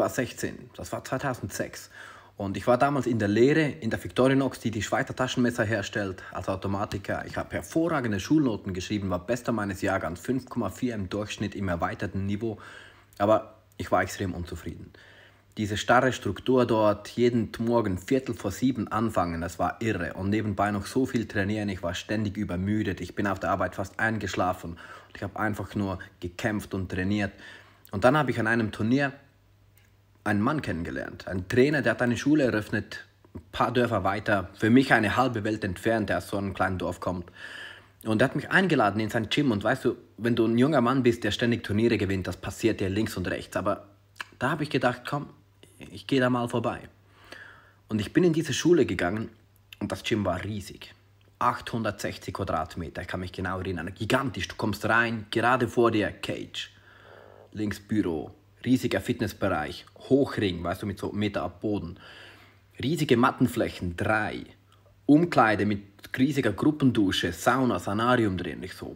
war 16, das war 2006. Und ich war damals in der Lehre in der Victorinox, die die Schweizer Taschenmesser herstellt, als Automatiker. Ich habe hervorragende Schulnoten geschrieben, war bester meines Jahrgangs, 5,4 im Durchschnitt im erweiterten Niveau. Aber ich war extrem unzufrieden. Diese starre Struktur dort, jeden Morgen Viertel vor sieben anfangen, das war irre. Und nebenbei noch so viel trainieren, ich war ständig übermüdet. Ich bin auf der Arbeit fast eingeschlafen. Und ich habe einfach nur gekämpft und trainiert. Und dann habe ich an einem Turnier einen Mann kennengelernt, einen Trainer, der hat eine Schule eröffnet, ein paar Dörfer weiter, für mich eine halbe Welt entfernt, der aus so einem kleinen Dorf kommt. Und er hat mich eingeladen in sein Gym und weißt du, wenn du ein junger Mann bist, der ständig Turniere gewinnt, das passiert dir links und rechts, aber da habe ich gedacht, komm, ich gehe da mal vorbei. Und ich bin in diese Schule gegangen und das Gym war riesig. 860 Quadratmeter, ich kann mich genau erinnern. Gigantisch, du kommst rein, gerade vor dir Cage. Links Büro, riesiger Fitnessbereich, Hochring, weißt du, mit so Meter ab Boden, riesige Mattenflächen, drei, Umkleide mit riesiger Gruppendusche, Sauna, Sanarium drin. Ich so,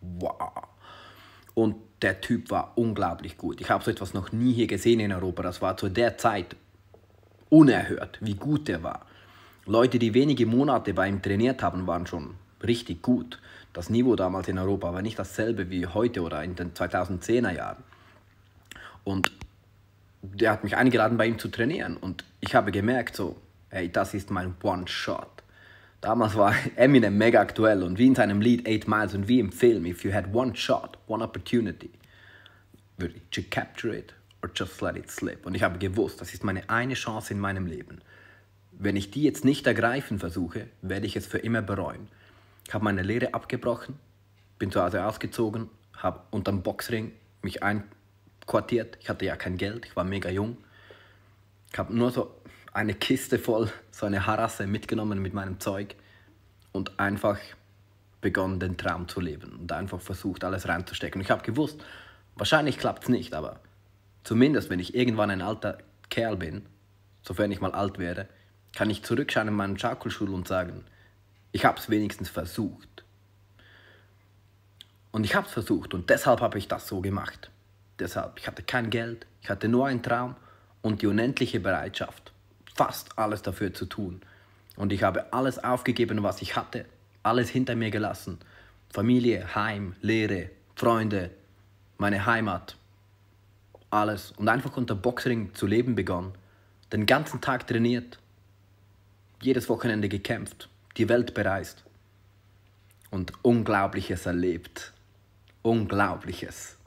wow. Und der Typ war unglaublich gut. Ich habe so etwas noch nie hier gesehen in Europa. Das war zu der Zeit unerhört, wie gut der war. Leute, die wenige Monate bei ihm trainiert haben, waren schon richtig gut. Das Niveau damals in Europa war nicht dasselbe wie heute oder in den 2010er Jahren. Und der hat mich eingeladen, bei ihm zu trainieren. Und ich habe gemerkt, so, hey, das ist mein One-Shot. Damals war Eminem mega aktuell und wie in seinem Lied Eight Miles und wie im Film, if you had one shot, one opportunity, would you capture it or just let it slip. Und ich habe gewusst, das ist meine eine Chance in meinem Leben. Wenn ich die jetzt nicht ergreifen versuche, werde ich es für immer bereuen. Ich habe meine Lehre abgebrochen, bin zu Hause ausgezogen, habe unter dem Boxring mich ein quartiert. Ich hatte ja kein Geld, ich war mega jung. Ich habe nur so eine Kiste voll, so eine Harasse mitgenommen mit meinem Zeug und einfach begonnen, den Traum zu leben und einfach versucht, alles reinzustecken. Und ich habe gewusst, wahrscheinlich klappt es nicht, aber zumindest, wenn ich irgendwann ein alter Kerl bin, sofern ich mal alt wäre, kann ich zurückschauen in meinen Schaukelstuhl und sagen, ich habe es wenigstens versucht. Und ich habe es versucht und deshalb habe ich das so gemacht. Deshalb, ich hatte kein Geld, ich hatte nur einen Traum und die unendliche Bereitschaft, fast alles dafür zu tun. Und ich habe alles aufgegeben, was ich hatte, alles hinter mir gelassen. Familie, Heim, Lehre, Freunde, meine Heimat, alles. Und einfach unter Boxring zu leben begonnen. Den ganzen Tag trainiert, jedes Wochenende gekämpft, die Welt bereist und Unglaubliches erlebt. Unglaubliches.